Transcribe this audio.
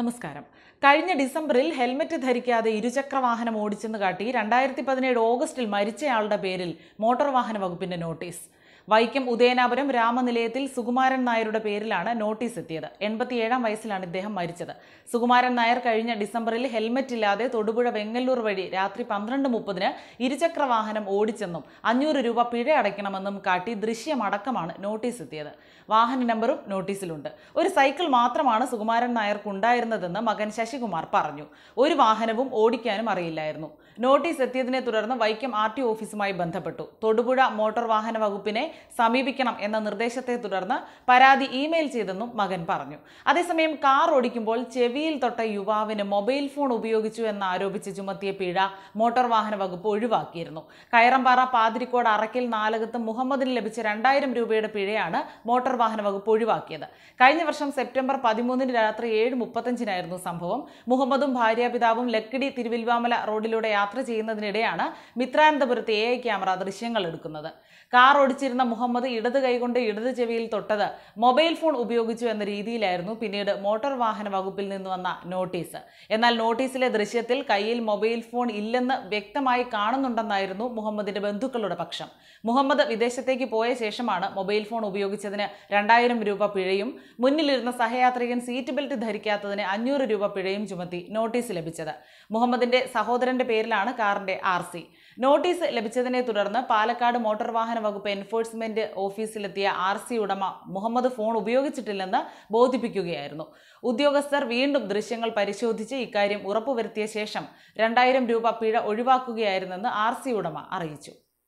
നമസ്കാരം കഴിഞ്ഞ ഡിസംബറിൽ ഹെൽമറ്റ് ധരിക്കാതെ ഇരുചക്ര വാഹനം ഓടിച്ചെന്ന് കാട്ടി രണ്ടായിരത്തി പതിനേഴ് ഓഗസ്റ്റിൽ മരിച്ചയാളുടെ പേരിൽ മോട്ടോർ വാഹന വകുപ്പിന്റെ നോട്ടീസ് വൈക്കം ഉദയനാപുരം രാമനിലയത്തിൽ സുകുമാരൻ നായരുടെ പേരിലാണ് നോട്ടീസ് എത്തിയത് എൺപത്തിയേഴാം വയസ്സിലാണ് ഇദ്ദേഹം മരിച്ചത് സുകുമാരൻ നായർ കഴിഞ്ഞ ഡിസംബറിൽ ഹെൽമറ്റ് ഇല്ലാതെ തൊടുപുഴ വെങ്ങല്ലൂർ വഴി രാത്രി പന്ത്രണ്ട് മുപ്പതിന് ഇരുചക്ര വാഹനം ഓടിച്ചെന്നും അഞ്ഞൂറ് രൂപ പിഴ അടയ്ക്കണമെന്നും കാട്ടി ദൃശ്യമടക്കമാണ് നോട്ടീസ് എത്തിയത് വാഹന നമ്പറും നോട്ടീസിലുണ്ട് ഒരു സൈക്കിൾ മാത്രമാണ് സുകുമാരൻ നായർക്കുണ്ടായിരുന്നതെന്ന് മകൻ ശശികുമാർ പറഞ്ഞു ഒരു വാഹനവും ഓടിക്കാനും അറിയില്ലായിരുന്നു നോട്ടീസ് എത്തിയതിനെ തുടർന്ന് വൈക്കം ആർ ടി ഓഫീസുമായി ബന്ധപ്പെട്ടു തൊടുപുഴ മോട്ടോർ വാഹന വകുപ്പിനെ സമീപിക്കണം എന്ന നിർദ്ദേശത്തെ തുടർന്ന് പരാതി ഇമെയിൽ ചെയ്തെന്നും മകൻ പറഞ്ഞു അതേസമയം കാർ ഓടിക്കുമ്പോൾ ചെവിയിൽ തൊട്ട യുവാവിന് മൊബൈൽ ഫോൺ ഉപയോഗിച്ചു എന്നാരോപിച്ച് ചുമത്തിയ പിഴ മോട്ടോർ വാഹന വകുപ്പ് ഒഴിവാക്കിയിരുന്നു കയറമ്പാറ പാതിരിക്കോട് അറക്കിൽ നാലകത്ത് മുഹമ്മദിന് ലഭിച്ച രണ്ടായിരം രൂപയുടെ പിഴയാണ് മോട്ടോർ വാഹന വകുപ്പ് ഒഴിവാക്കിയത് കഴിഞ്ഞ വർഷം സെപ്റ്റംബർ പതിമൂന്നിന് രാത്രി ഏഴ് മുപ്പത്തഞ്ചിനായിരുന്നു സംഭവം മുഹമ്മദും ഭാര്യാപിതാവും ലക്കിടി തിരുവിൽവാമല റോഡിലൂടെ യാത്ര ചെയ്യുന്നതിനിടെയാണ് മിത്രാനന്തപുരത്ത് എ ഐ ക്യാമറ ദൃശ്യങ്ങൾ എടുക്കുന്നത് കാർ ഓടിച്ചിരുന്ന മുഹമ്മദ് ഇടത് കൈകൊണ്ട് ഇടത് ചെവിയിൽ തൊട്ടത് മൊബൈൽ ഫോൺ ഉപയോഗിച്ചു എന്ന രീതിയിലായിരുന്നു പിന്നീട് മോട്ടോർ വാഹന വകുപ്പിൽ നിന്ന് വന്ന നോട്ടീസ് എന്നാൽ നോട്ടീസിലെ ദൃശ്യത്തിൽ കയ്യിൽ മൊബൈൽ ഫോൺ ഇല്ലെന്ന് വ്യക്തമായി കാണുന്നുണ്ടെന്നായിരുന്നു മുഹമ്മദിന്റെ ബന്ധുക്കളുടെ പക്ഷം മുഹമ്മദ് വിദേശത്തേക്ക് പോയ ശേഷമാണ് മൊബൈൽ ഫോൺ ഉപയോഗിച്ചതിന് രണ്ടായിരം രൂപ പിഴയും മുന്നിലിരുന്ന സഹയാത്രികൻ സീറ്റ് ബെൽറ്റ് ധരിക്കാത്തതിന് അഞ്ഞൂറ് രൂപ പിഴയും ചുമത്തി നോട്ടീസ് ലഭിച്ചത് മുഹമ്മദിന്റെ സഹോദരന്റെ പേരിലാണ് കാറിന്റെ ആർ നോട്ടീസ് ലഭിച്ചതിനെ തുടർന്ന് പാലക്കാട് മോട്ടോർ വാഹന വകുപ്പ് എൻഫോഴ്സ് എൻഫോഴ്സ്മെന്റ് ഓഫീസിലെത്തിയ ആർ സി ഉടമ മുഹമ്മദ് ഫോൺ ഉപയോഗിച്ചിട്ടില്ലെന്ന് ബോധിപ്പിക്കുകയായിരുന്നു ഉദ്യോഗസ്ഥർ വീണ്ടും ദൃശ്യങ്ങൾ പരിശോധിച്ച് ഇക്കാര്യം ഉറപ്പുവരുത്തിയ ശേഷം രണ്ടായിരം രൂപ പിഴ ഒഴിവാക്കുകയായിരുന്നെന്ന് ആർ സി ഉടമ അറിയിച്ചു